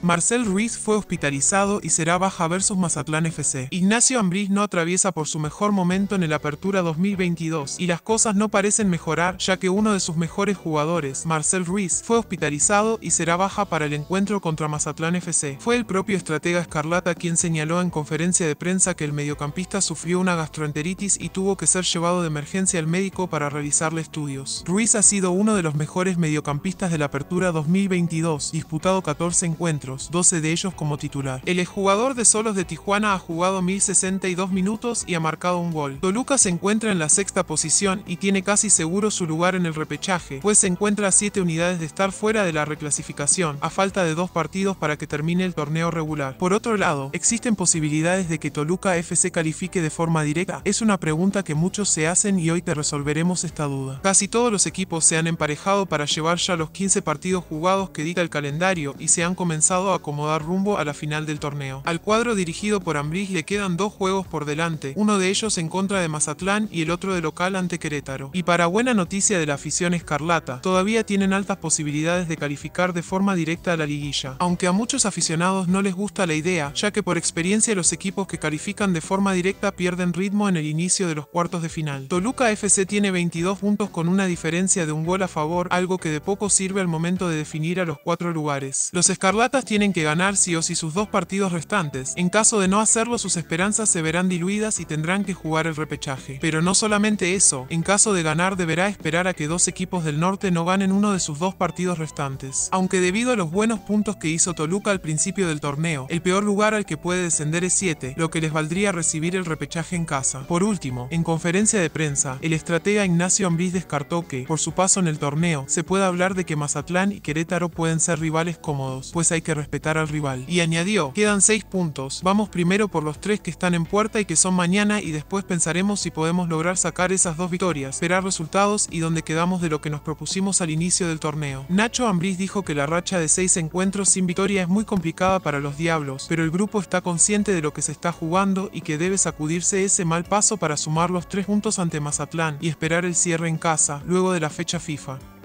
Marcel Ruiz fue hospitalizado y será baja versus Mazatlán FC. Ignacio Ambriz no atraviesa por su mejor momento en el Apertura 2022 y las cosas no parecen mejorar ya que uno de sus mejores jugadores, Marcel Ruiz, fue hospitalizado y será baja para el encuentro contra Mazatlán FC. Fue el propio estratega Escarlata quien señaló en conferencia de prensa que el mediocampista sufrió una gastroenteritis y tuvo que ser llevado de emergencia al médico para realizarle estudios. Ruiz ha sido uno de los mejores mediocampistas de la Apertura 2022, disputado 14 encuentros 12 de ellos como titular. El exjugador de Solos de Tijuana ha jugado 1062 minutos y ha marcado un gol. Toluca se encuentra en la sexta posición y tiene casi seguro su lugar en el repechaje, pues se encuentra a 7 unidades de estar fuera de la reclasificación, a falta de dos partidos para que termine el torneo regular. Por otro lado, ¿existen posibilidades de que Toluca FC califique de forma directa? Es una pregunta que muchos se hacen y hoy te resolveremos esta duda. Casi todos los equipos se han emparejado para llevar ya los 15 partidos jugados que dicta el calendario y se han comenzado a acomodar rumbo a la final del torneo. Al cuadro dirigido por Ambriz le quedan dos juegos por delante, uno de ellos en contra de Mazatlán y el otro de local ante Querétaro. Y para buena noticia de la afición escarlata, todavía tienen altas posibilidades de calificar de forma directa a la liguilla, aunque a muchos aficionados no les gusta la idea, ya que por experiencia los equipos que califican de forma directa pierden ritmo en el inicio de los cuartos de final. Toluca FC tiene 22 puntos con una diferencia de un gol a favor, algo que de poco sirve al momento de definir a los cuatro lugares. Los escarlatas tienen que ganar sí o sí sus dos partidos restantes. En caso de no hacerlo, sus esperanzas se verán diluidas y tendrán que jugar el repechaje. Pero no solamente eso, en caso de ganar deberá esperar a que dos equipos del norte no ganen uno de sus dos partidos restantes. Aunque debido a los buenos puntos que hizo Toluca al principio del torneo, el peor lugar al que puede descender es 7, lo que les valdría recibir el repechaje en casa. Por último, en conferencia de prensa, el estratega Ignacio Ambiz descartó que, por su paso en el torneo, se pueda hablar de que Mazatlán y Querétaro pueden ser rivales cómodos, pues hay que respetar al rival. Y añadió, quedan seis puntos, vamos primero por los tres que están en puerta y que son mañana y después pensaremos si podemos lograr sacar esas dos victorias, esperar resultados y donde quedamos de lo que nos propusimos al inicio del torneo. Nacho Ambriz dijo que la racha de seis encuentros sin victoria es muy complicada para los Diablos, pero el grupo está consciente de lo que se está jugando y que debe sacudirse ese mal paso para sumar los tres puntos ante Mazatlán y esperar el cierre en casa, luego de la fecha FIFA.